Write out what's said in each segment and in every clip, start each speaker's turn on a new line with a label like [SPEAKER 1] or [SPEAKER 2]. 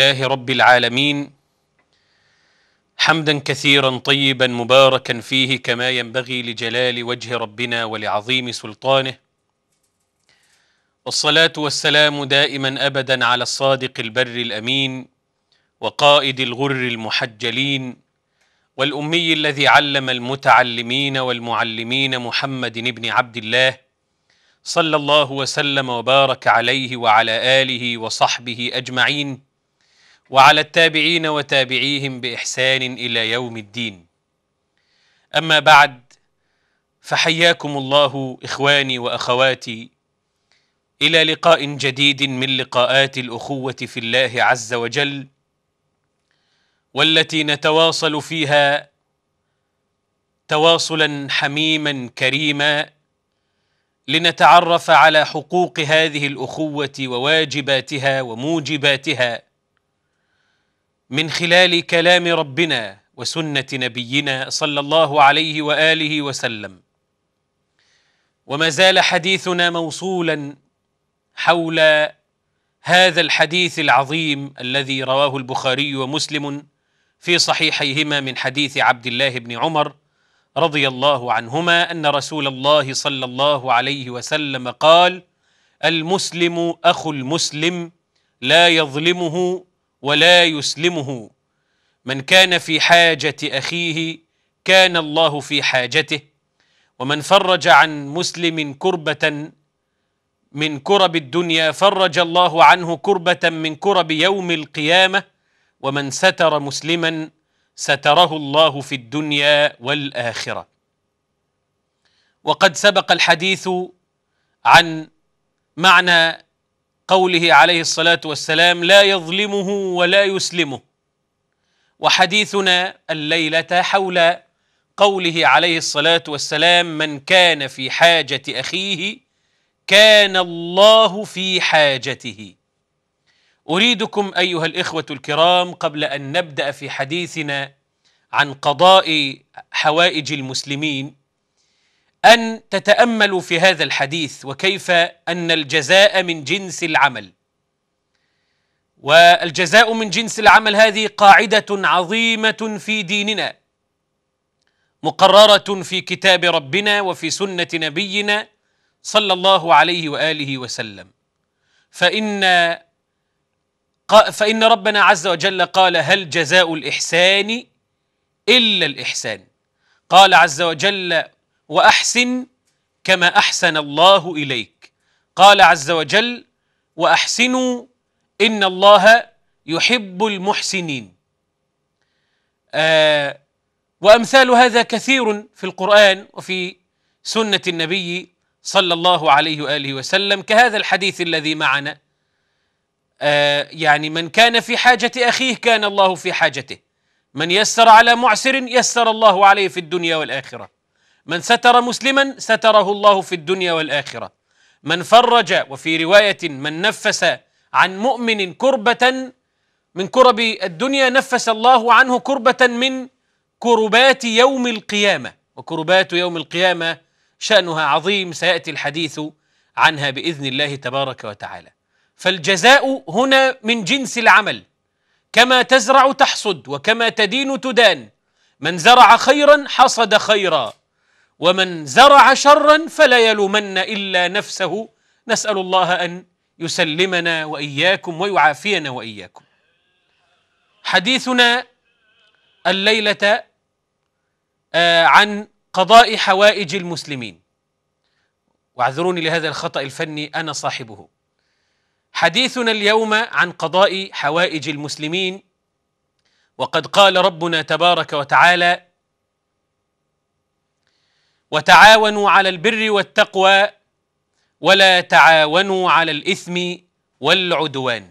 [SPEAKER 1] لله رب العالمين حمدا كثيرا طيبا مباركا فيه كما ينبغي لجلال وجه ربنا ولعظيم سلطانه والصلاه والسلام دائما ابدا على الصادق البر الامين وقائد الغر المحجلين والامي الذي علم المتعلمين والمعلمين محمد بن عبد الله صلى الله وسلم وبارك عليه وعلى اله وصحبه اجمعين وعلى التابعين وتابعيهم باحسان الى يوم الدين اما بعد فحياكم الله اخواني واخواتي الى لقاء جديد من لقاءات الاخوه في الله عز وجل والتي نتواصل فيها تواصلا حميما كريما لنتعرف على حقوق هذه الاخوه وواجباتها وموجباتها من خلال كلام ربنا وسنه نبينا صلى الله عليه واله وسلم وما زال حديثنا موصولا حول هذا الحديث العظيم الذي رواه البخاري ومسلم في صحيحيهما من حديث عبد الله بن عمر رضي الله عنهما ان رسول الله صلى الله عليه وسلم قال المسلم اخو المسلم لا يظلمه ولا يسلمه من كان في حاجه اخيه كان الله في حاجته ومن فرج عن مسلم كربه من كرب الدنيا فرج الله عنه كربه من كرب يوم القيامه ومن ستر مسلما ستره الله في الدنيا والاخره وقد سبق الحديث عن معنى قوله عليه الصلاه والسلام لا يظلمه ولا يسلمه وحديثنا الليله حول قوله عليه الصلاه والسلام من كان في حاجه اخيه كان الله في حاجته اريدكم ايها الاخوه الكرام قبل ان نبدا في حديثنا عن قضاء حوائج المسلمين ان تتاملوا في هذا الحديث وكيف ان الجزاء من جنس العمل والجزاء من جنس العمل هذه قاعده عظيمه في ديننا مقرره في كتاب ربنا وفي سنه نبينا صلى الله عليه واله وسلم فان فان ربنا عز وجل قال هل جزاء الاحسان الا الاحسان قال عز وجل واحسن كما احسن الله اليك قال عز وجل واحسنوا ان الله يحب المحسنين آه وامثال هذا كثير في القران وفي سنه النبي صلى الله عليه واله وسلم كهذا الحديث الذي معنا آه يعني من كان في حاجه اخيه كان الله في حاجته من يسر على معسر يسر الله عليه في الدنيا والاخره من ستر مسلما ستره الله في الدنيا والاخره من فرج وفي روايه من نفس عن مؤمن كربه من كرب الدنيا نفس الله عنه كربه من كربات يوم القيامه وكربات يوم القيامه شانها عظيم سياتي الحديث عنها باذن الله تبارك وتعالى فالجزاء هنا من جنس العمل كما تزرع تحصد وكما تدين تدان من زرع خيرا حصد خيرا ومن زرع شرا فلا يلومن الا نفسه نسال الله ان يسلمنا واياكم ويعافينا واياكم حديثنا الليله آه، عن قضاء حوائج المسلمين واعذروني لهذا الخطا الفني انا صاحبه حديثنا اليوم عن قضاء حوائج المسلمين وقد قال ربنا تبارك وتعالى وتعاونوا على البر والتقوى ولا تعاونوا على الاثم والعدوان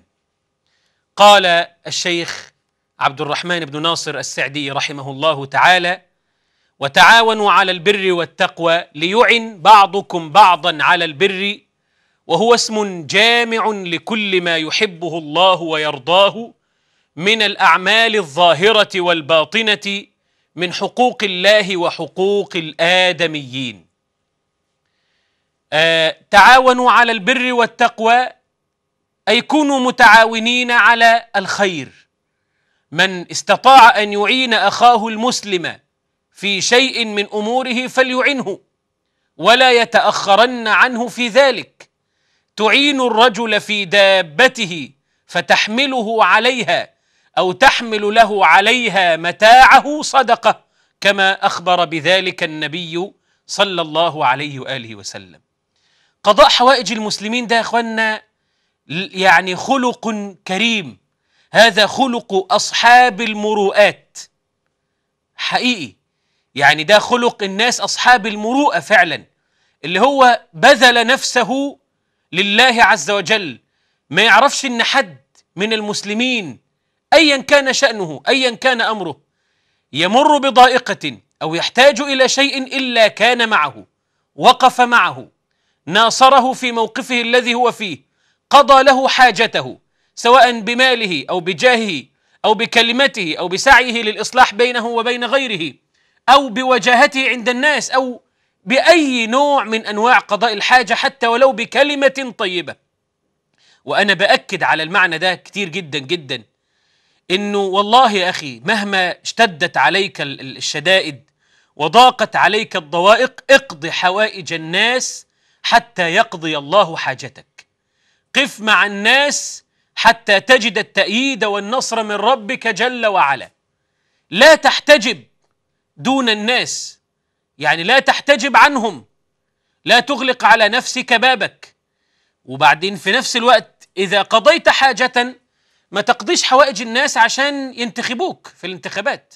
[SPEAKER 1] قال الشيخ عبد الرحمن بن ناصر السعدي رحمه الله تعالى وتعاونوا على البر والتقوى ليعن بعضكم بعضا على البر وهو اسم جامع لكل ما يحبه الله ويرضاه من الاعمال الظاهره والباطنه من حقوق الله وحقوق الآدميين آه تعاونوا على البر والتقوى أي كونوا متعاونين على الخير من استطاع أن يعين أخاه المسلم في شيء من أموره فليعنه ولا يتأخرن عنه في ذلك تعين الرجل في دابته فتحمله عليها أو تحمل له عليها متاعه صدقة كما أخبر بذلك النبي صلى الله عليه وآله وسلم قضاء حوائج المسلمين ده يا إخواننا يعني خلق كريم هذا خلق أصحاب المروءات حقيقي يعني ده خلق الناس أصحاب المروءة فعلا اللي هو بذل نفسه لله عز وجل ما يعرفش إن حد من المسلمين ايا كان شانه ايا كان امره يمر بضائقه او يحتاج الى شيء الا كان معه وقف معه ناصره في موقفه الذي هو فيه قضى له حاجته سواء بماله او بجاهه او بكلمته او بسعيه للاصلاح بينه وبين غيره او بوجاهته عند الناس او باي نوع من انواع قضاء الحاجه حتى ولو بكلمه طيبه وانا باكد على المعنى ده كتير جدا جدا انه والله يا اخي مهما اشتدت عليك الشدائد وضاقت عليك الضوائق اقض حوائج الناس حتى يقضي الله حاجتك قف مع الناس حتى تجد التأييد والنصر من ربك جل وعلا لا تحتجب دون الناس يعني لا تحتجب عنهم لا تغلق على نفسك بابك وبعدين في نفس الوقت إذا قضيت حاجة ما تقضيش حوائج الناس عشان ينتخبوك في الانتخابات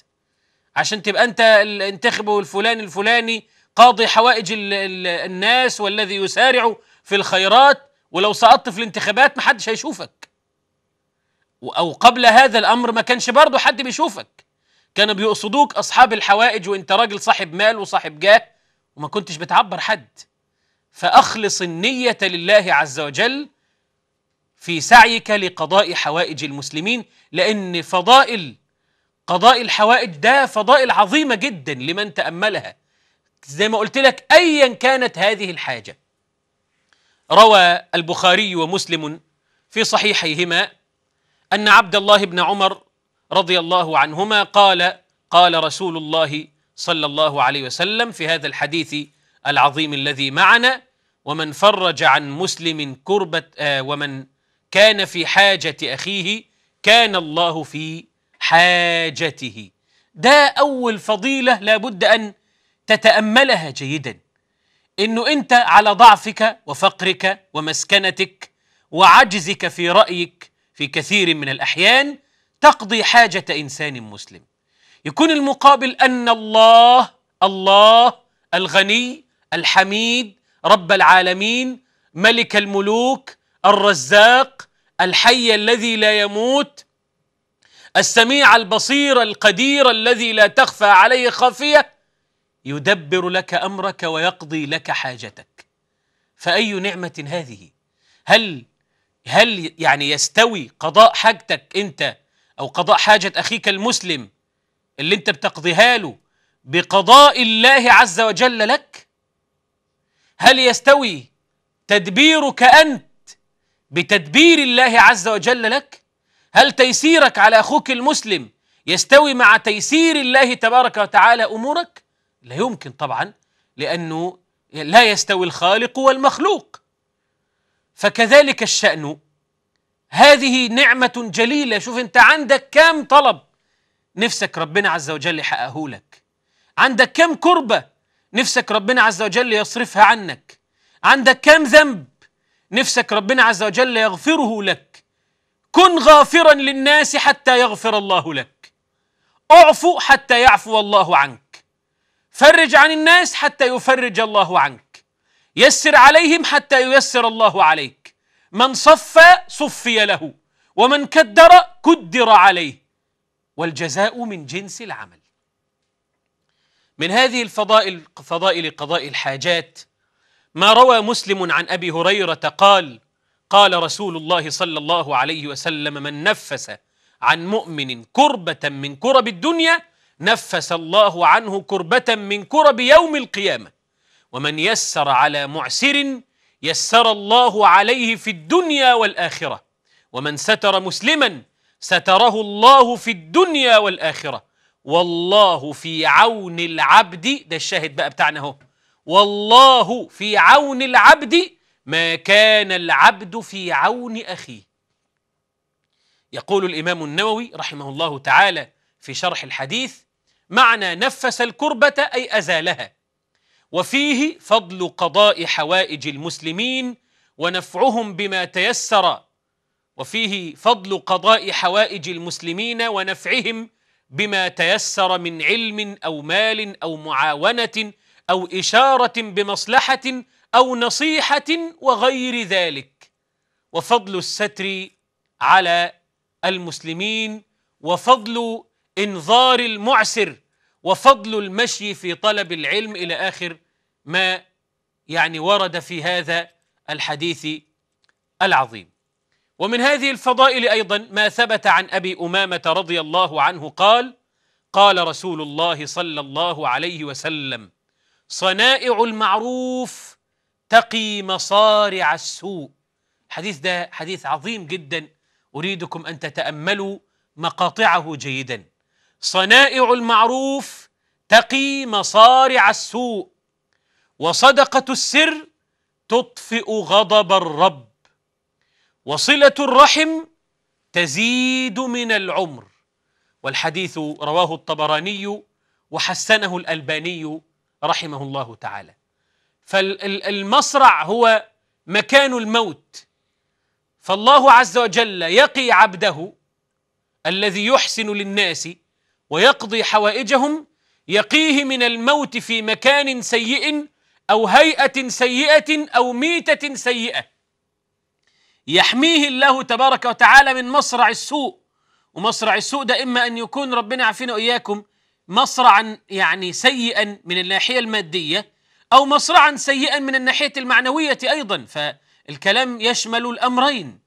[SPEAKER 1] عشان تبقى انت انتخبوا الفلاني الفلاني قاضي حوائج الـ الـ الناس والذي يسارع في الخيرات ولو سقطت في الانتخابات محدش هيشوفك او قبل هذا الامر ما كانش برضه حد بيشوفك كانوا بيقصدوك اصحاب الحوائج وانت راجل صاحب مال وصاحب جاه وما كنتش بتعبر حد فاخلص النيه لله عز وجل في سعيك لقضاء حوائج المسلمين لأن فضائل قضاء الحوائج ده فضائل عظيمة جدا لمن تأملها زي ما قلت لك أيا كانت هذه الحاجة روى البخاري ومسلم في صحيحيهما أن عبد الله بن عمر رضي الله عنهما قال قال رسول الله صلى الله عليه وسلم في هذا الحديث العظيم الذي معنا ومن فرج عن مسلم كربة آه ومن كان في حاجة أخيه كان الله في حاجته ده أول فضيلة لابد أن تتأملها جيدا إنه أنت على ضعفك وفقرك ومسكنتك وعجزك في رأيك في كثير من الأحيان تقضي حاجة إنسان مسلم يكون المقابل أن الله الله الغني الحميد رب العالمين ملك الملوك الرزاق الحي الذي لا يموت السميع البصير القدير الذي لا تخفى عليه خافيه يدبر لك امرك ويقضي لك حاجتك فاي نعمه هذه هل هل يعني يستوي قضاء حاجتك انت او قضاء حاجه اخيك المسلم اللي انت بتقضيها له بقضاء الله عز وجل لك هل يستوي تدبيرك انت بتدبير الله عز وجل لك هل تيسيرك على اخوك المسلم يستوي مع تيسير الله تبارك وتعالى امورك لا يمكن طبعا لانه لا يستوي الخالق والمخلوق فكذلك الشان هذه نعمه جليله شوف انت عندك كام طلب نفسك ربنا عز وجل يحققه لك عندك كام كربه نفسك ربنا عز وجل يصرفها عنك عندك كام ذنب نفسك ربنا عز وجل يغفره لك كن غافرا للناس حتى يغفر الله لك اعفو حتى يعفو الله عنك فرج عن الناس حتى يفرج الله عنك يسر عليهم حتى ييسر الله عليك من صفى صفي له ومن كدر كدر عليه والجزاء من جنس العمل من هذه الفضائل فضائل قضاء الحاجات ما روى مسلم عن ابي هريره قال قال رسول الله صلى الله عليه وسلم من نفس عن مؤمن كربه من كرب الدنيا نفس الله عنه كربه من كرب يوم القيامه ومن يسر على معسر يسر الله عليه في الدنيا والاخره ومن ستر مسلما ستره الله في الدنيا والاخره والله في عون العبد ده الشاهد بقى بتاعنا اهو والله في عون العبد ما كان العبد في عون أخيه يقول الإمام النووي رحمه الله تعالى في شرح الحديث معنى نفس الكربة أي أزالها وفيه فضل قضاء حوائج المسلمين ونفعهم بما تيسر وفيه فضل قضاء حوائج المسلمين ونفعهم بما تيسر من علم أو مال أو معاونة او اشاره بمصلحه او نصيحه وغير ذلك وفضل الستر على المسلمين وفضل انظار المعسر وفضل المشي في طلب العلم الى اخر ما يعني ورد في هذا الحديث العظيم ومن هذه الفضائل ايضا ما ثبت عن ابي امامه رضي الله عنه قال قال رسول الله صلى الله عليه وسلم صنائع المعروف تقي مصارع السوء الحديث ده حديث عظيم جدا أريدكم أن تتأملوا مقاطعه جيدا صنائع المعروف تقي مصارع السوء وصدقة السر تطفئ غضب الرب وصلة الرحم تزيد من العمر والحديث رواه الطبراني وحسنه الألباني رحمه الله تعالى فالمصرع هو مكان الموت فالله عز وجل يقي عبده الذي يحسن للناس ويقضي حوائجهم يقيه من الموت في مكان سيء او هيئه سيئه او ميته سيئه يحميه الله تبارك وتعالى من مصرع السوء ومصرع السوء ده اما ان يكون ربنا عافينا واياكم مصرعا يعني سيئا من الناحيه الماديه او مصرعا سيئا من الناحيه المعنويه ايضا فالكلام يشمل الامرين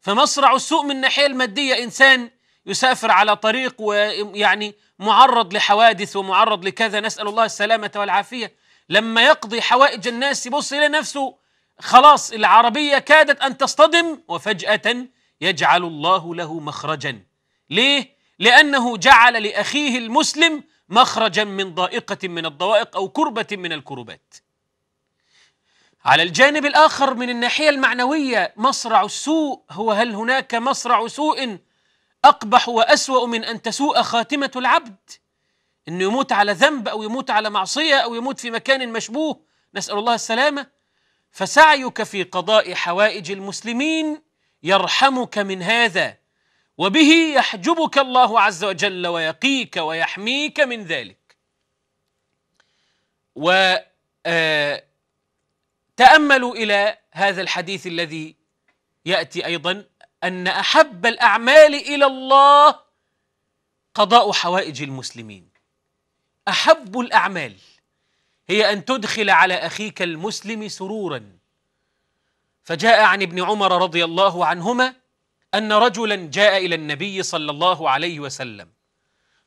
[SPEAKER 1] فمصرع السوء من الناحيه الماديه انسان يسافر على طريق ويعني معرض لحوادث ومعرض لكذا نسال الله السلامه والعافيه لما يقضي حوائج الناس يبص الى نفسه خلاص العربيه كادت ان تصطدم وفجاه يجعل الله له مخرجا ليه لأنه جعل لأخيه المسلم مخرجا من ضائقة من الضوائق أو كربة من الكربات على الجانب الآخر من الناحية المعنوية مصرع السوء هو هل هناك مصرع سوء أقبح وأسوأ من أن تسوء خاتمة العبد أنه يموت على ذنب أو يموت على معصية أو يموت في مكان مشبوه نسأل الله السلامة فسعيك في قضاء حوائج المسلمين يرحمك من هذا وبه يحجبك الله عز وجل ويقيك ويحميك من ذلك وتأملوا آه، إلى هذا الحديث الذي يأتي أيضا أن أحب الأعمال إلى الله قضاء حوائج المسلمين أحب الأعمال هي أن تدخل على أخيك المسلم سرورا فجاء عن ابن عمر رضي الله عنهما ان رجلا جاء الى النبي صلى الله عليه وسلم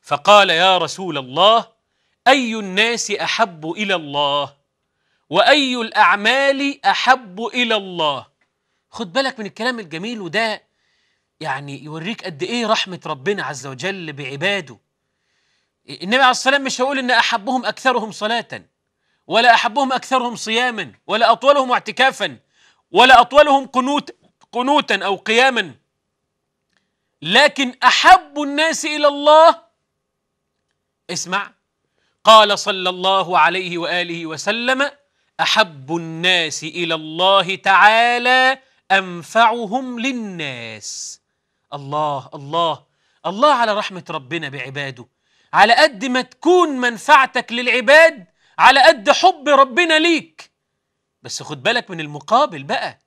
[SPEAKER 1] فقال يا رسول الله اي الناس احب الى الله واي الاعمال احب الى الله خد بالك من الكلام الجميل وده يعني يوريك قد ايه رحمه ربنا عز وجل بعباده النبي عليه الصلاه والسلام مش هيقول ان احبهم اكثرهم صلاه ولا احبهم اكثرهم صياما ولا اطولهم اعتكافا ولا اطولهم قنوت قنوتا او قياما لكن احب الناس الى الله اسمع قال صلى الله عليه واله وسلم احب الناس الى الله تعالى انفعهم للناس الله الله الله على رحمه ربنا بعباده على قد ما تكون منفعتك للعباد على قد حب ربنا ليك بس خد بالك من المقابل بقى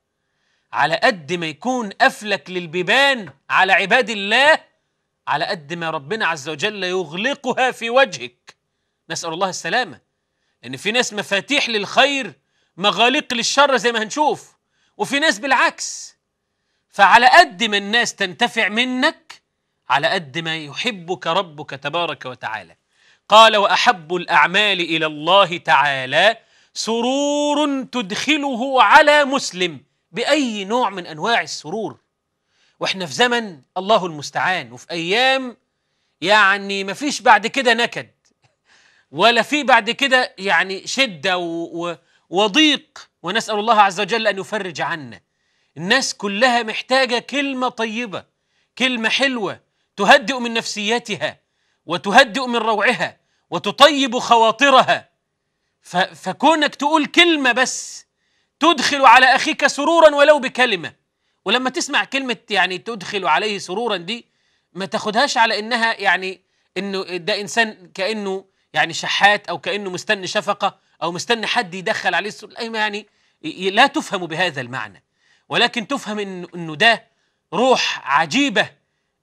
[SPEAKER 1] على قد ما يكون قفلك للبيبان على عباد الله على قد ما ربنا عز وجل يغلقها في وجهك نسأل الله السلامة إن في ناس مفاتيح للخير مغاليق للشر زي ما هنشوف وفي ناس بالعكس فعلى قد ما الناس تنتفع منك على قد ما يحبك ربك تبارك وتعالى قال وأحب الأعمال إلى الله تعالى سرور تدخله على مسلم باي نوع من انواع السرور واحنا في زمن الله المستعان وفي ايام يعني ما فيش بعد كده نكد ولا في بعد كده يعني شده و... و... وضيق ونسال الله عز وجل ان يفرج عنا الناس كلها محتاجه كلمه طيبه كلمه حلوه تهدئ من نفسيتها وتهدئ من روعها وتطيب خواطرها ف... فكونك تقول كلمه بس تدخل على اخيك سرورا ولو بكلمه ولما تسمع كلمه يعني تدخل عليه سرورا دي ما تاخدهاش على انها يعني انه ده انسان كانه يعني شحات او كانه مستني شفقه او مستني حد يدخل عليه سرور يعني لا تفهم بهذا المعنى ولكن تفهم انه ده روح عجيبه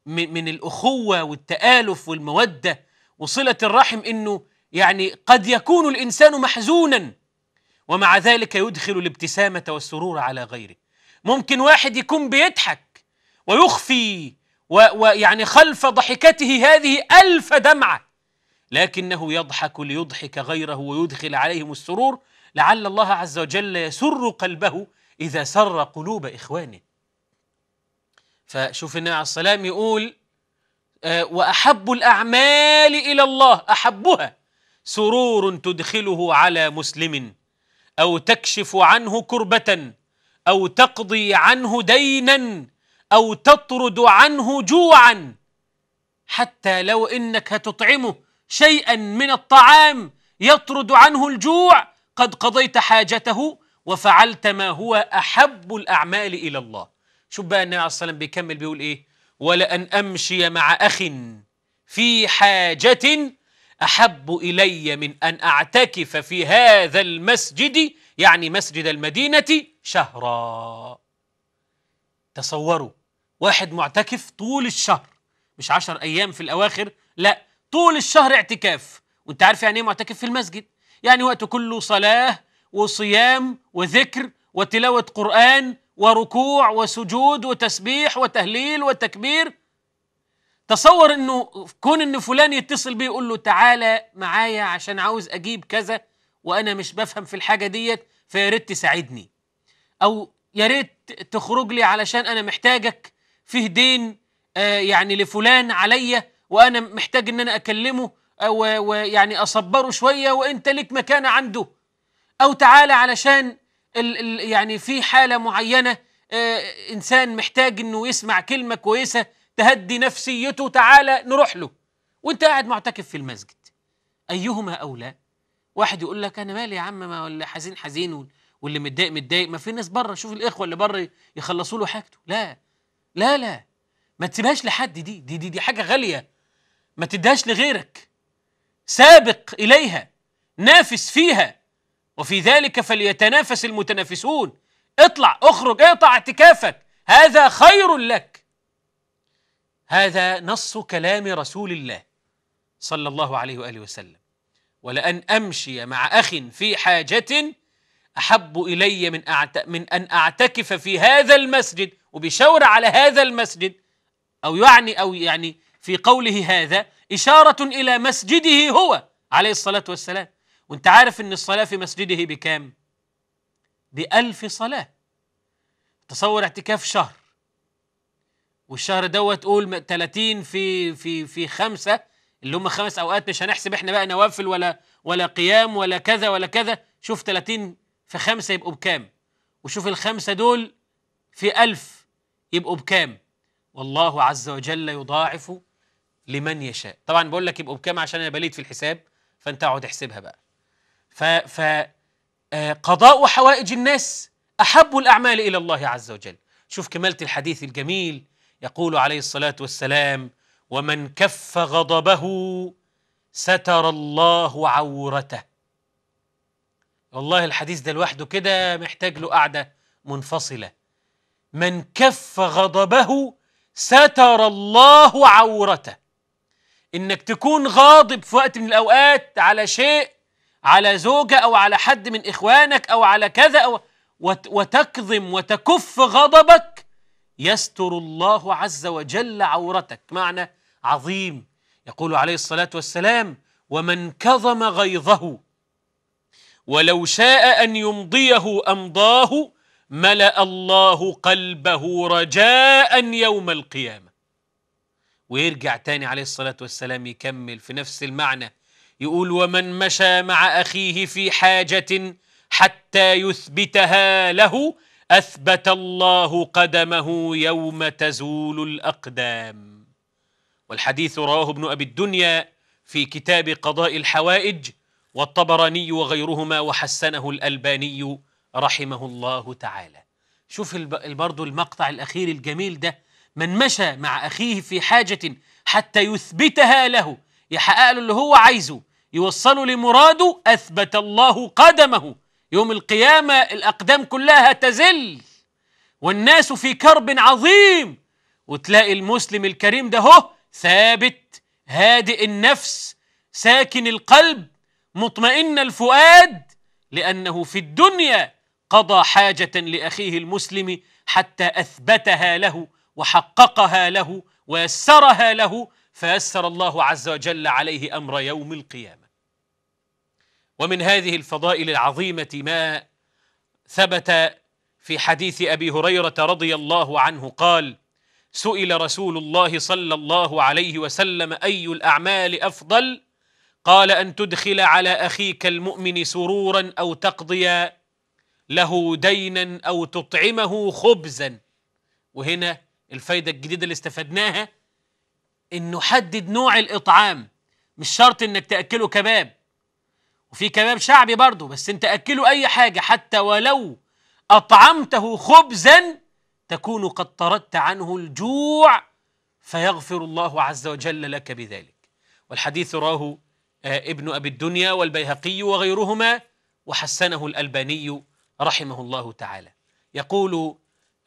[SPEAKER 1] من الاخوه والتالف والموده وصله الرحم انه يعني قد يكون الانسان محزونا ومع ذلك يدخل الابتسامة والسرور على غيره ممكن واحد يكون بيضحك ويخفي ويعني خلف ضحكته هذه ألف دمعة لكنه يضحك ليضحك غيره ويدخل عليهم السرور لعل الله عز وجل يسر قلبه إذا سر قلوب إخوانه فشوف النبي عليه السلام يقول آه، وأحب الأعمال إلى الله أحبها سرور تدخله على مسلم او تكشف عنه كربه او تقضي عنه دينا او تطرد عنه جوعا حتى لو انك هتطعمه شيئا من الطعام يطرد عنه الجوع قد قضيت حاجته وفعلت ما هو احب الاعمال الى الله شوف بقى النبي عليه الصلاه والسلام بيكمل بيقول ايه ولان امشي مع اخ في حاجه احب الي من ان اعتكف في هذا المسجد يعني مسجد المدينه شهرا تصوروا واحد معتكف طول الشهر مش عشر ايام في الاواخر لا طول الشهر اعتكاف وانت عارف يعني ايه معتكف في المسجد يعني وقته كله صلاه وصيام وذكر وتلاوه قران وركوع وسجود وتسبيح وتهليل وتكبير تصور انه كون ان فلان يتصل بيه يقول له تعالى معايا عشان عاوز اجيب كذا وانا مش بفهم في الحاجه ديت فيا ريت تساعدني او يا ريت تخرج لي علشان انا محتاجك فيه دين آه، يعني لفلان عليا وانا محتاج ان انا اكلمه آه، ويعني اصبره شويه وانت ليك مكانه عنده او تعالى علشان يعني في حاله معينه آه، انسان محتاج انه يسمع كلمه كويسه تهدي نفسيته تعالى نروح له وانت قاعد معتكف في المسجد ايهما اولى واحد يقول لك انا مالي يا عم ما ولا حزين حزين واللي متضايق متضايق ما في ناس بره شوف الاخوه اللي بره يخلصوا له حاجته لا لا لا ما تسيبهاش لحد دي دي دي, دي حاجه غاليه ما تديهاش لغيرك سابق اليها نافس فيها وفي ذلك فليتنافس المتنافسون اطلع اخرج اقطع اعتكافك هذا خير لك هذا نص كلام رسول الله صلى الله عليه واله وسلم ولان امشي مع اخ في حاجه احب الي من أعت... من ان اعتكف في هذا المسجد وبشاور على هذا المسجد او يعني او يعني في قوله هذا اشاره الى مسجده هو عليه الصلاه والسلام وانت عارف ان الصلاه في مسجده بكام؟ بألف صلاه تصور اعتكاف شهر والشهر دوت قول 30 في في في خمسه اللي هم خمس اوقات مش هنحسب احنا بقى نوافل ولا ولا قيام ولا كذا ولا كذا شوف 30 في خمسه يبقوا بكام وشوف الخمسه دول في ألف يبقوا بكام والله عز وجل يضاعف لمن يشاء طبعا بقول لك يبقوا بكام عشان انا بليد في الحساب فانت اقعد احسبها بقى ف ف آه، قضاء حوائج الناس احب الاعمال الى الله عز وجل شوف كماله الحديث الجميل يقول عليه الصلاه والسلام ومن كف غضبه ستر الله عورته والله الحديث ده لوحده كده محتاج له قعده منفصله من كف غضبه ستر الله عورته انك تكون غاضب في وقت من الاوقات على شيء على زوجه او على حد من اخوانك او على كذا أو وتكظم وتكف غضبك يستر الله عز وجل عورتك معنى عظيم يقول عليه الصلاة والسلام ومن كظم غيظه ولو شاء أن يمضيه أمضاه ملأ الله قلبه رجاء يوم القيامة ويرجع تاني عليه الصلاة والسلام يكمل في نفس المعنى يقول ومن مشى مع أخيه في حاجة حتى يثبتها له اثبت الله قدمه يوم تزول الاقدام والحديث رواه ابن ابي الدنيا في كتاب قضاء الحوائج والطبراني وغيرهما وحسنه الالباني رحمه الله تعالى شوف برضه المقطع الاخير الجميل ده من مشى مع اخيه في حاجه حتى يثبتها له يحقق له اللي هو عايزه يوصله لمراده اثبت الله قدمه يوم القيامة الأقدام كلها تزل والناس في كرب عظيم وتلاقي المسلم الكريم ده هو ثابت هادئ النفس ساكن القلب مطمئن الفؤاد لأنه في الدنيا قضى حاجة لأخيه المسلم حتى أثبتها له وحققها له ويسرها له فيسر الله عز وجل عليه أمر يوم القيامة ومن هذه الفضائل العظيمه ما ثبت في حديث ابي هريره رضي الله عنه قال سئل رسول الله صلى الله عليه وسلم اي الاعمال افضل قال ان تدخل على اخيك المؤمن سرورا او تقضي له دينا او تطعمه خبزا وهنا الفايده الجديده اللي استفدناها انه حدد نوع الاطعام مش شرط انك تاكله كباب وفي كباب شعبي برضه بس انت اكله اي حاجه حتى ولو اطعمته خبزا تكون قد طردت عنه الجوع فيغفر الله عز وجل لك بذلك والحديث راه آه، ابن ابي الدنيا والبيهقي وغيرهما وحسنه الالباني رحمه الله تعالى يقول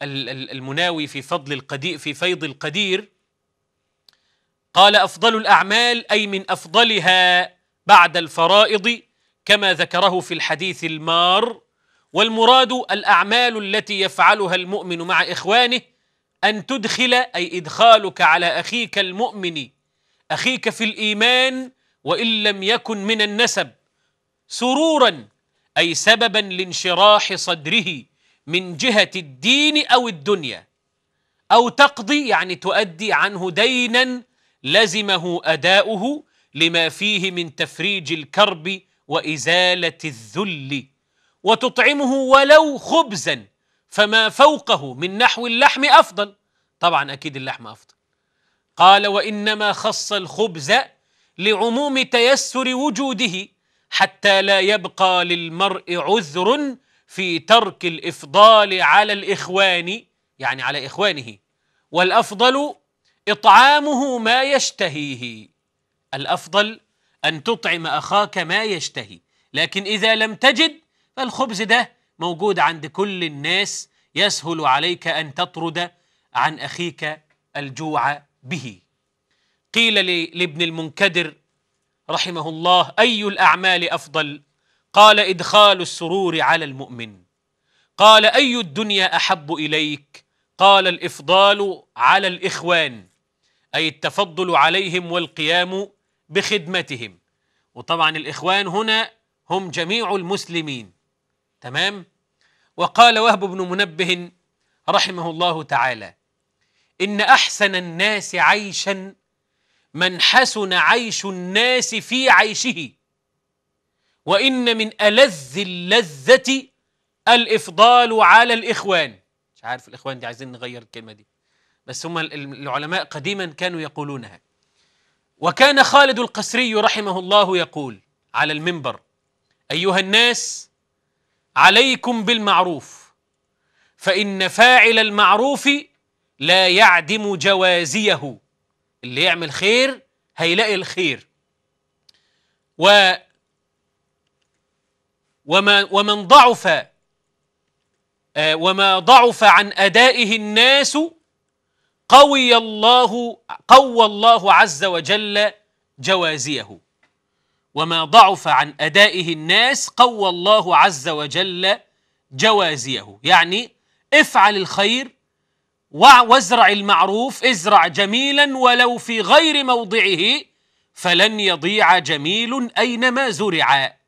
[SPEAKER 1] المناوي في فضل القدير في فيض القدير قال افضل الاعمال اي من افضلها بعد الفرائض كما ذكره في الحديث المار والمراد الاعمال التي يفعلها المؤمن مع اخوانه ان تدخل اي ادخالك على اخيك المؤمن اخيك في الايمان وان لم يكن من النسب سرورا اي سببا لانشراح صدره من جهه الدين او الدنيا او تقضي يعني تؤدي عنه دينا لزمه اداؤه لما فيه من تفريج الكرب وازاله الذل وتطعمه ولو خبزا فما فوقه من نحو اللحم افضل طبعا اكيد اللحم افضل قال وانما خص الخبز لعموم تيسر وجوده حتى لا يبقى للمرء عذر في ترك الافضال على الاخوان يعني على اخوانه والافضل اطعامه ما يشتهيه الافضل أن تطعم أخاك ما يشتهي لكن إذا لم تجد فالخبز ده موجود عند كل الناس يسهل عليك أن تطرد عن أخيك الجوع به قيل لابن المنكدر رحمه الله أي الأعمال أفضل قال إدخال السرور على المؤمن قال أي الدنيا أحب إليك قال الإفضال على الإخوان أي التفضل عليهم والقيام بخدمتهم وطبعا الإخوان هنا هم جميع المسلمين تمام وقال وهب بن منبه رحمه الله تعالى إن أحسن الناس عيشا من حسن عيش الناس في عيشه وإن من ألذ اللذة الإفضال على الإخوان مش عارف الإخوان دي عايزين نغير الكلمة دي بس هم العلماء قديما كانوا يقولونها وكان خالد القسري رحمه الله يقول على المنبر ايها الناس عليكم بالمعروف فان فاعل المعروف لا يعدم جوازيه اللي يعمل خير هيلاقي الخير و وما ومن ضعف آه، وما ضعف عن ادائه الناس قوي الله قوى الله عز وجل جوازيه وما ضعف عن أدائه الناس قوى الله عز وجل جوازيه يعني افعل الخير وازرع المعروف ازرع جميلا ولو في غير موضعه فلن يضيع جميل أينما زرع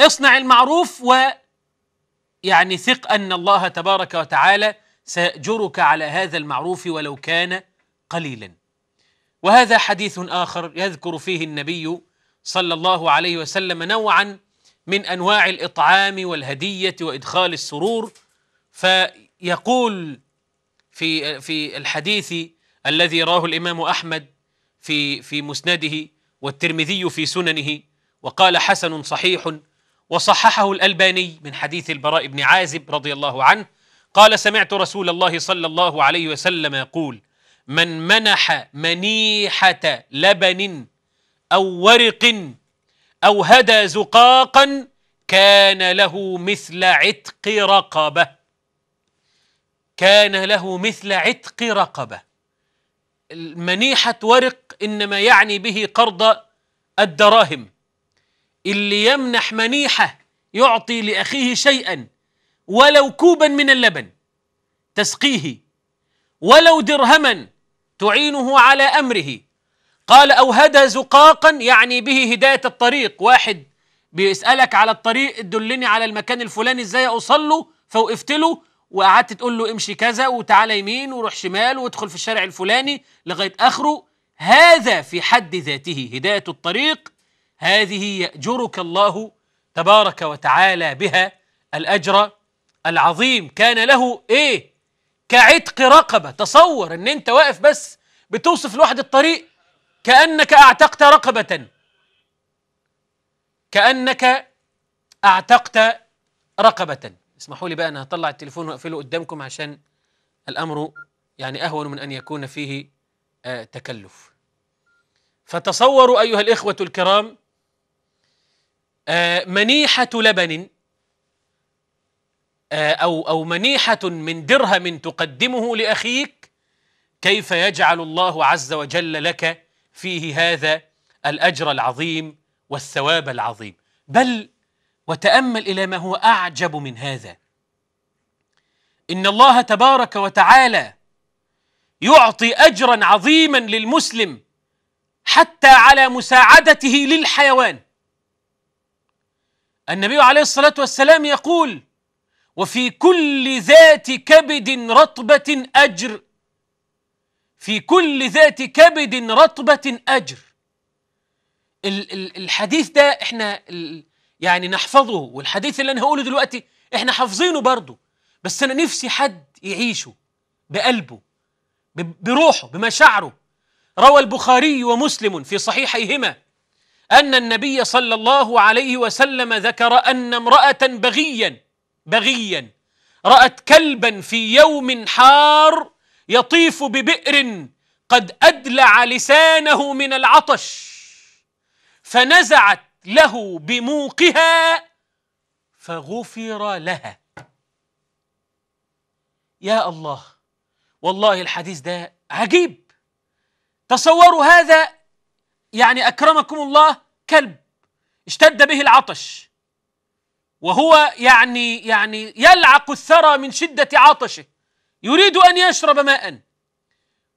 [SPEAKER 1] اصنع المعروف و يعني ثق أن الله تبارك وتعالى سأجرك على هذا المعروف ولو كان قليلا وهذا حديث آخر يذكر فيه النبي صلى الله عليه وسلم نوعا من أنواع الإطعام والهدية وإدخال السرور فيقول في في الحديث الذي راه الإمام أحمد في في مسنده والترمذي في سننه وقال حسن صحيح وصححه الألباني من حديث البراء بن عازب رضي الله عنه قال سمعت رسول الله صلى الله عليه وسلم يقول من منح منيحة لبن أو ورق أو هدى زقاقا كان له مثل عتق رقبة كان له مثل عتق رقبة منيحة ورق إنما يعني به قرض الدراهم اللي يمنح منيحة يعطي لأخيه شيئا ولو كوبا من اللبن تسقيه ولو درهما تعينه على امره قال او هدى زقاقا يعني به هدايه الطريق واحد بيسالك على الطريق تدلني على المكان الفلاني ازاي اوصل له فوقفت له وقعدت تقول له امشي كذا وتعالى يمين وروح شمال وادخل في الشارع الفلاني لغايه اخره هذا في حد ذاته هدايه الطريق هذه ياجرك الله تبارك وتعالى بها الاجر العظيم كان له ايه كعتق رقبه تصور ان انت واقف بس بتوصف لواحد الطريق كانك اعتقت رقبه كانك اعتقت رقبه اسمحوا لي بقى انا هطلع التليفون واقفله قدامكم عشان الامر يعني اهون من ان يكون فيه آه تكلف فتصوروا ايها الاخوه الكرام آه منيحه لبن آه، أو أو منيحة من درهم تقدمه لأخيك كيف يجعل الله عز وجل لك فيه هذا الأجر العظيم والثواب العظيم بل وتأمل إلى ما هو أعجب من هذا إن الله تبارك وتعالى يعطي أجرا عظيما للمسلم حتى على مساعدته للحيوان النبي عليه الصلاة والسلام يقول وفي كل ذات كبد رطبة أجر في كل ذات كبد رطبة أجر الحديث ده احنا يعني نحفظه والحديث اللي انا هقوله دلوقتي احنا حافظينه برضه بس انا نفسي حد يعيشه بقلبه بروحه بمشاعره روى البخاري ومسلم في صحيحيهما أن النبي صلى الله عليه وسلم ذكر أن امرأة بغيا بغيا رأت كلبا في يوم حار يطيف ببئر قد أدلع لسانه من العطش فنزعت له بموقها فغفر لها يا الله والله الحديث ده عجيب تصوروا هذا يعني أكرمكم الله كلب اشتد به العطش وهو يعني يعني يلعق الثرى من شدة عطشه يريد أن يشرب ماء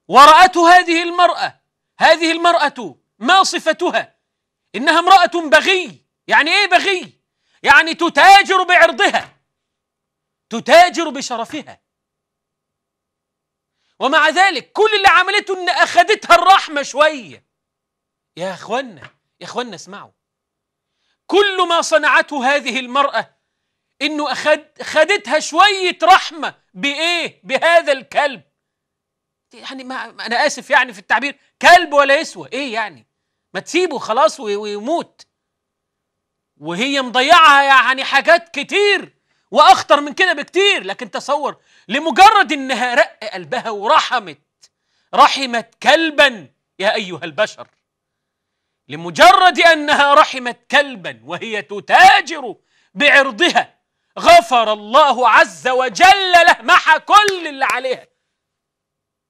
[SPEAKER 1] ورأته هذه المرأة هذه المرأة ما صفتها إنها امرأة بغي يعني إيه بغي يعني تتاجر بعرضها تتاجر بشرفها ومع ذلك كل اللي عملته إن أخذتها الرحمة شوية يا إخوانا يا إخوانا اسمعوا كل ما صنعته هذه المرأة إنه أخد خدتها شوية رحمة بإيه؟ بهذا الكلب يعني ما أنا آسف يعني في التعبير كلب ولا يسوى إيه يعني؟ ما تسيبه خلاص ويموت وهي مضيعة يعني حاجات كتير واخطر من كده بكتير لكن تصور لمجرد انها رق قلبها ورحمت رحمت كلبا يا ايها البشر لمجرد أنها رحمت كلبا وهي تتاجر بعرضها غفر الله عز وجل له محى كل اللي عليها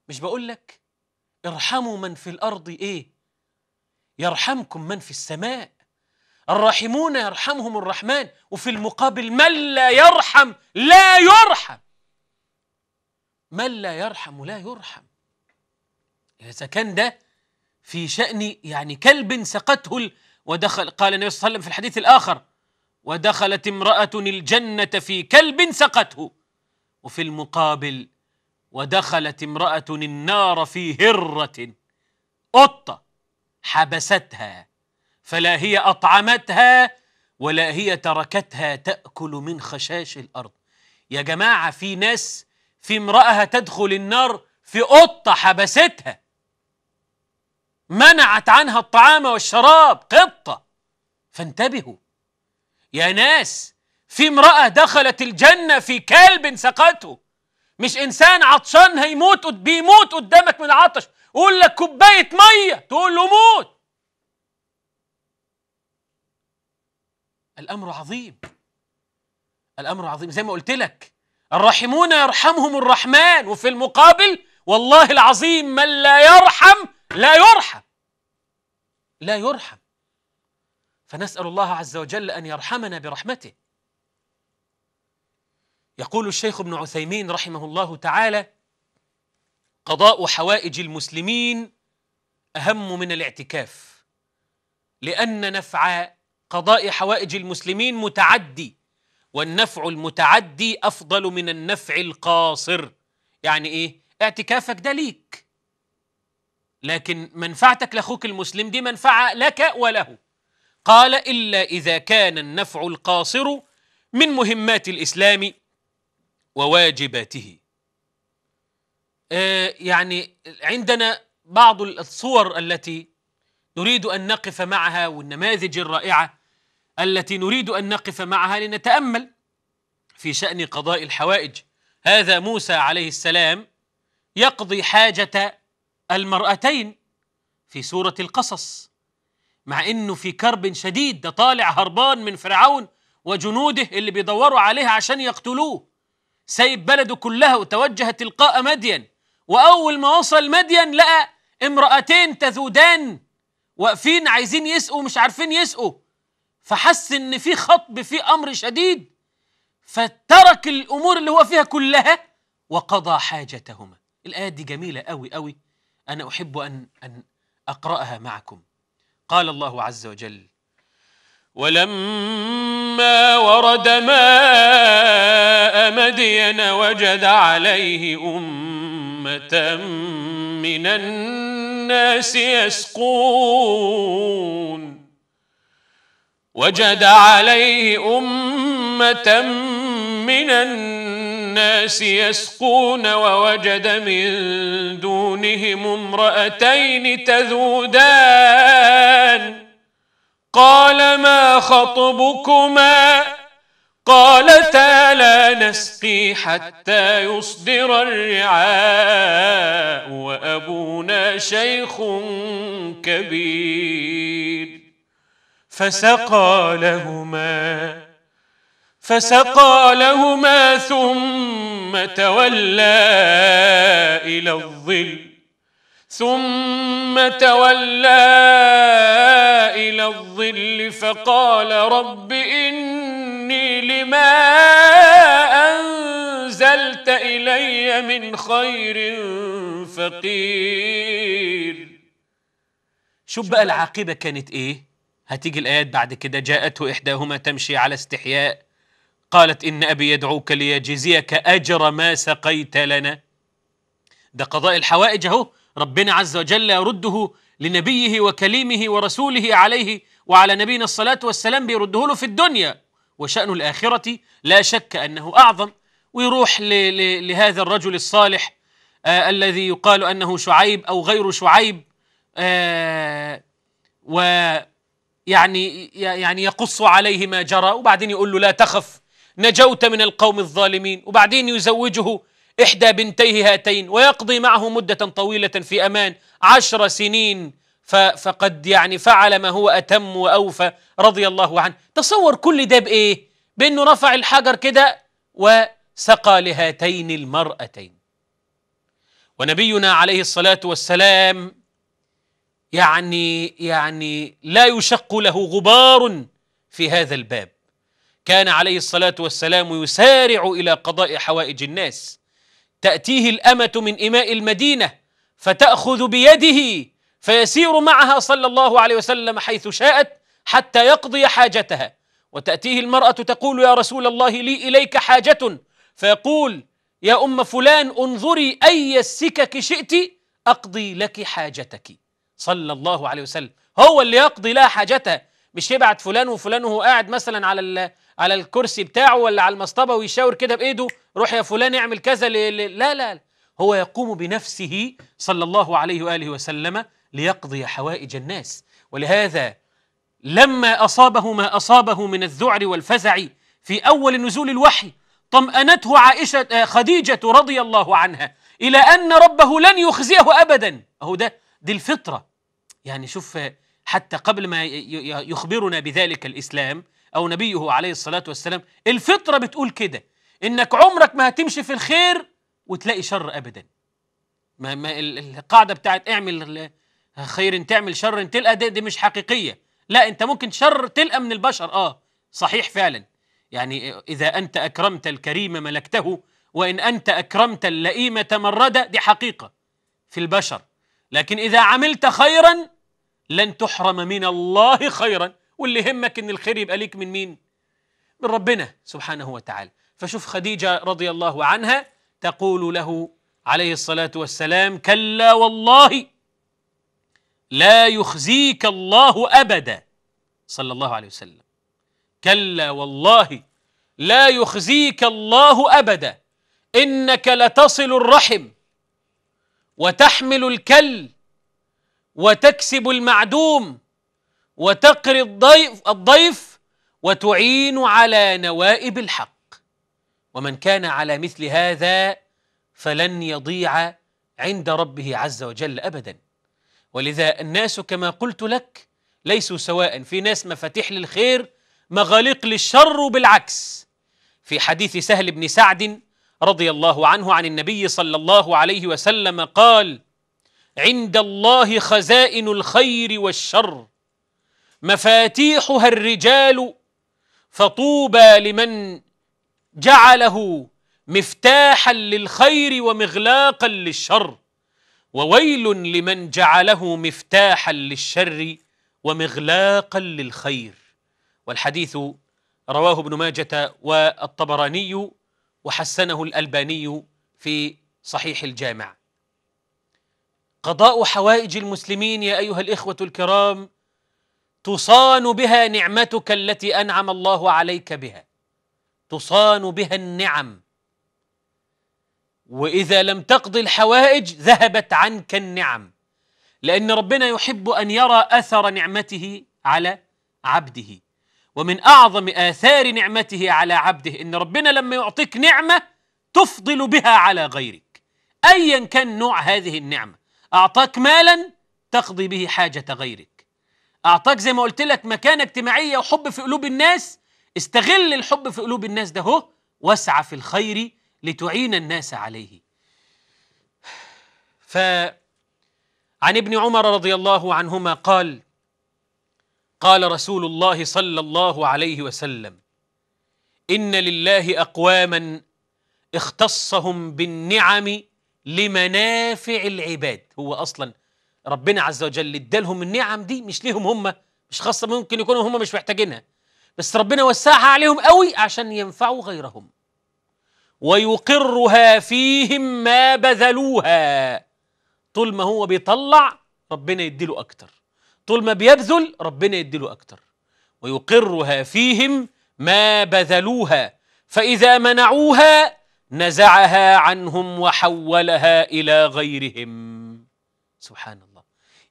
[SPEAKER 1] مش بقول لك ارحموا من في الأرض إيه يرحمكم من في السماء الراحمون يرحمهم الرحمن وفي المقابل من لا يرحم لا يرحم من لا يرحم لا يرحم إذا كان ده في شأن يعني كلب سقته ودخل قال النبي صلى الله عليه وسلم في الحديث الآخر ودخلت امرأة الجنة في كلب سقته وفي المقابل ودخلت امرأة النار في هرة قطة حبستها فلا هي أطعمتها ولا هي تركتها تأكل من خشاش الأرض يا جماعة في ناس في امرأة تدخل النار في قطة حبستها منعت عنها الطعام والشراب قطة فانتبهوا يا ناس في امرأة دخلت الجنة في كلب سقته مش إنسان عطشان هيموت بيموت قدامك من العطش يقول لك كوباية مية تقول له موت الأمر عظيم الأمر عظيم زي ما قلت لك الراحمون يرحمهم الرحمن وفي المقابل والله العظيم من لا يرحم لا يرحم لا يرحم فنسأل الله عز وجل أن يرحمنا برحمته يقول الشيخ ابن عثيمين رحمه الله تعالى قضاء حوائج المسلمين أهم من الاعتكاف لأن نفع قضاء حوائج المسلمين متعدي والنفع المتعدي أفضل من النفع القاصر يعني إيه؟ اعتكافك ده ليك لكن منفعتك لاخوك المسلم دي منفعه لك وله قال الا اذا كان النفع القاصر من مهمات الاسلام وواجباته آه يعني عندنا بعض الصور التي نريد ان نقف معها والنماذج الرائعه التي نريد ان نقف معها لنتامل في شان قضاء الحوائج هذا موسى عليه السلام يقضي حاجه المرأتين في سورة القصص مع انه في كرب شديد ده طالع هربان من فرعون وجنوده اللي بيدوروا عليه عشان يقتلوه سايب بلده كلها وتوجه تلقاء مدين واول ما وصل مدين لقى امرأتين تذودان واقفين عايزين يسقوا مش عارفين يسقوا فحس ان في خطب في امر شديد فترك الامور اللي هو فيها كلها وقضى حاجتهما الايات دي جميله قوي قوي انا احب ان ان اقراها معكم قال الله عز وجل ولما ورد ماء مدين وجد عليه امه من الناس يسقون وجد عليه امه من الناس الناس يسقون ووجد من دونهم امرأتين تذودان قال ما خطبكما قالتا لا نسقي حتى يصدر الرعاء وأبونا شيخ كبير فسقى لهما فسقى لهما ثم تولى الى الظل ثم تولى الى الظل فقال رب اني لما انزلت الي من خير فقير شوف بقى العاقبه كانت ايه هتيجي الايات بعد كده جاءته احداهما تمشي على استحياء قالت إن أبي يدعوك ليجزيك أجر ما سقيت لنا ده قضاء الحوائج أهو ربنا عز وجل يرده لنبيه وكليمه ورسوله عليه وعلى نبينا الصلاة والسلام بيرده له في الدنيا وشأن الآخرة لا شك أنه أعظم ويروح لهذا الرجل الصالح آه الذي يقال أنه شعيب أو غير شعيب آه ويعني يعني يقص عليه ما جرى وبعدين يقول له لا تخف نجوت من القوم الظالمين وبعدين يزوجه إحدى بنتيه هاتين ويقضي معه مدة طويلة في أمان عشر سنين فقد يعني فعل ما هو أتم وأوفى رضي الله عنه تصور كل ده بإيه؟ بأنه رفع الحجر كده وسقى لهاتين المرأتين ونبينا عليه الصلاة والسلام يعني يعني لا يشق له غبار في هذا الباب كان عليه الصلاة والسلام يسارع إلى قضاء حوائج الناس تأتيه الأمة من إماء المدينة فتأخذ بيده فيسير معها صلى الله عليه وسلم حيث شاءت حتى يقضي حاجتها وتأتيه المرأة تقول يا رسول الله لي إليك حاجة فيقول يا أم فلان انظري أي السكك شئت أقضي لك حاجتك صلى الله عليه وسلم هو اللي يقضي لها حاجتها مش يبعت فلان وفلان وهو قاعد مثلا على على الكرسي بتاعه ولا على المصطبه ويشاور كده بايده روح يا فلان اعمل كذا لا لا هو يقوم بنفسه صلى الله عليه واله وسلم ليقضي حوائج الناس ولهذا لما اصابه ما اصابه من الذعر والفزع في اول نزول الوحي طمأنته عائشه آه، خديجه رضي الله عنها الى ان ربه لن يخزيه ابدا اهو ده دي الفطره يعني شوف حتى قبل ما يخبرنا بذلك الاسلام أو نبيه عليه الصلاة والسلام الفطرة بتقول كده إنك عمرك ما هتمشي في الخير وتلاقي شر أبدا ما, ما القاعدة بتاعت اعمل خير تعمل شر تلقى دي, دي مش حقيقية لا أنت ممكن شر تلقى من البشر آه صحيح فعلا يعني إذا أنت أكرمت الكريم ملكته وإن أنت أكرمت اللئيم تمرد دي حقيقة في البشر لكن إذا عملت خيرا لن تحرم من الله خيرا واللي يهمك ان الخير يبقى ليك من مين من ربنا سبحانه وتعالى فشوف خديجه رضي الله عنها تقول له عليه الصلاه والسلام كلا والله لا يخزيك الله ابدا صلى الله عليه وسلم كلا والله لا يخزيك الله ابدا انك لتصل الرحم وتحمل الكل وتكسب المعدوم وتقري الضيف الضيف وتعين على نوائب الحق ومن كان على مثل هذا فلن يضيع عند ربه عز وجل ابدا ولذا الناس كما قلت لك ليسوا سواء في ناس مفاتيح للخير مغاليق للشر وبالعكس في حديث سهل بن سعد رضي الله عنه عن النبي صلى الله عليه وسلم قال عند الله خزائن الخير والشر مفاتيحها الرجال فطوبى لمن جعله مفتاحا للخير ومغلاقا للشر وويل لمن جعله مفتاحا للشر ومغلاقا للخير والحديث رواه ابن ماجه والطبراني وحسنه الالباني في صحيح الجامع قضاء حوائج المسلمين يا ايها الاخوه الكرام تصان بها نعمتك التي انعم الله عليك بها تصان بها النعم واذا لم تقض الحوائج ذهبت عنك النعم لان ربنا يحب ان يرى اثر نعمته على عبده ومن اعظم اثار نعمته على عبده ان ربنا لما يعطيك نعمه تفضل بها على غيرك ايا كان نوع هذه النعمه اعطاك مالا تقضي به حاجه غيرك اعطاك زي ما قلت لك مكانه اجتماعيه وحب في قلوب الناس استغل الحب في قلوب الناس ده اهو واسعى في الخير لتعين الناس عليه ف عن ابن عمر رضي الله عنهما قال قال رسول الله صلى الله عليه وسلم ان لله اقواما اختصهم بالنعم لمنافع العباد هو اصلا ربنا عز وجل ادالهم النعم دي مش ليهم هم مش خاصه ممكن يكونوا هم مش محتاجينها بس ربنا وسعها عليهم قوي عشان ينفعوا غيرهم ويقرها فيهم ما بذلوها طول ما هو بيطلع ربنا يديله اكتر طول ما بيبذل ربنا يديله اكتر ويقرها فيهم ما بذلوها فاذا منعوها نزعها عنهم وحولها الى غيرهم سبحان الله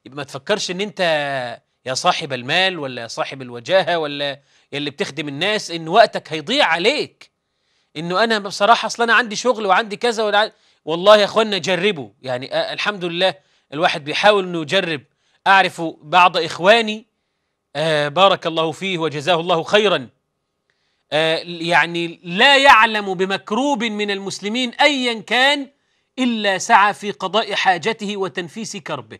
[SPEAKER 1] يبقى ما تفكرش ان انت يا صاحب المال ولا يا صاحب الوجاهه ولا يا اللي بتخدم الناس ان وقتك هيضيع عليك انه انا بصراحه اصل انا عندي شغل وعندي كذا والله يا اخوانا جربوا يعني آه الحمد لله الواحد بيحاول انه يجرب اعرف بعض اخواني آه بارك الله فيه وجزاه الله خيرا آه يعني لا يعلم بمكروب من المسلمين ايا كان الا سعى في قضاء حاجته وتنفيس كربه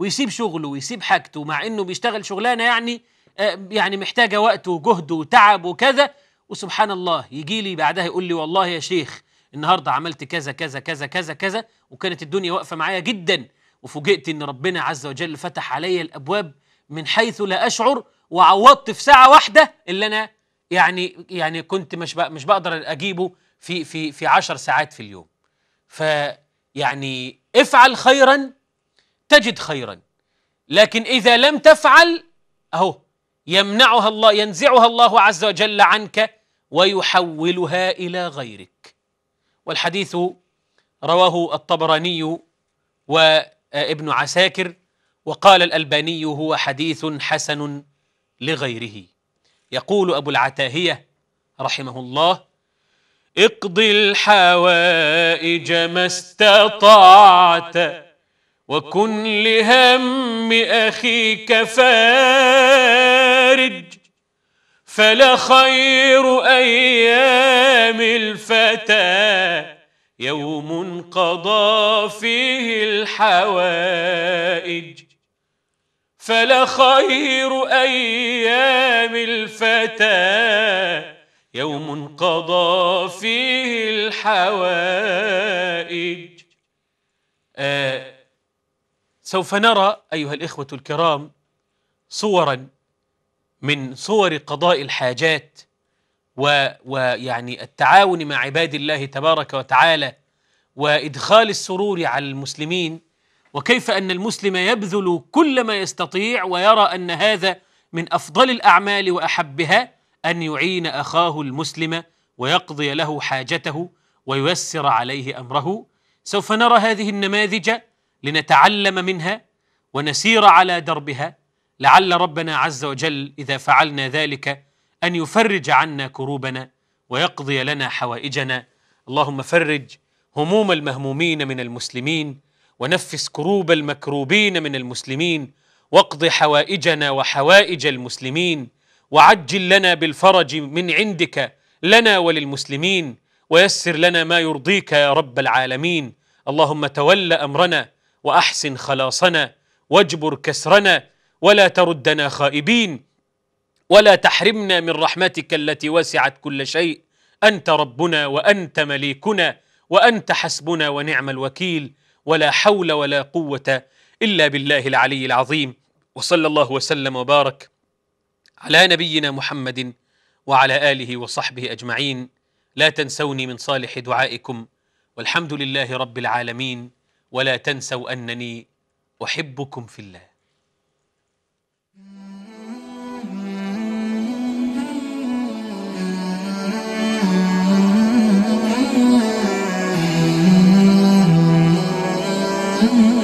[SPEAKER 1] ويسيب شغله ويسيب حاجته مع انه بيشتغل شغلانه يعني آه، يعني محتاجه وقت وجهد وتعب وكذا وسبحان الله يجي لي بعدها يقول لي والله يا شيخ النهارده عملت كذا كذا كذا كذا كذا وكانت الدنيا واقفه معايا جدا وفوجئت ان ربنا عز وجل فتح علي الابواب من حيث لا اشعر وعوضت في ساعه واحده اللي انا يعني يعني كنت مش مش بقدر اجيبه في في في 10 ساعات في اليوم فيعني افعل خيرا تجد خيرا لكن اذا لم تفعل اهو يمنعها الله ينزعها الله عز وجل عنك ويحولها الى غيرك والحديث رواه الطبراني وابن عساكر وقال الالباني هو حديث حسن لغيره يقول ابو العتاهيه رحمه الله اقض الحوائج ما استطعت وكن لهم أخيك فارج فلخير أيام الفتى يوم قضى فيه الحوائج فلخير أيام الفتى يوم قضى فيه الحوائج آه سوف نرى ايها الاخوه الكرام صورا من صور قضاء الحاجات و ويعني التعاون مع عباد الله تبارك وتعالى وادخال السرور على المسلمين وكيف ان المسلم يبذل كل ما يستطيع ويرى ان هذا من افضل الاعمال واحبها ان يعين اخاه المسلم ويقضي له حاجته وييسر عليه امره سوف نرى هذه النماذج لنتعلم منها ونسير على دربها لعل ربنا عز وجل اذا فعلنا ذلك ان يفرج عنا كروبنا ويقضي لنا حوائجنا اللهم فرج هموم المهمومين من المسلمين ونفس كروب المكروبين من المسلمين واقض حوائجنا وحوائج المسلمين وعجل لنا بالفرج من عندك لنا وللمسلمين ويسر لنا ما يرضيك يا رب العالمين اللهم تول امرنا واحسن خلاصنا واجبر كسرنا ولا تردنا خائبين ولا تحرمنا من رحمتك التي وسعت كل شيء انت ربنا وانت مليكنا وانت حسبنا ونعم الوكيل ولا حول ولا قوه الا بالله العلي العظيم وصلى الله وسلم وبارك على نبينا محمد وعلى اله وصحبه اجمعين لا تنسوني من صالح دعائكم والحمد لله رب العالمين ولا تنسوا انني احبكم في الله Mm-hmm.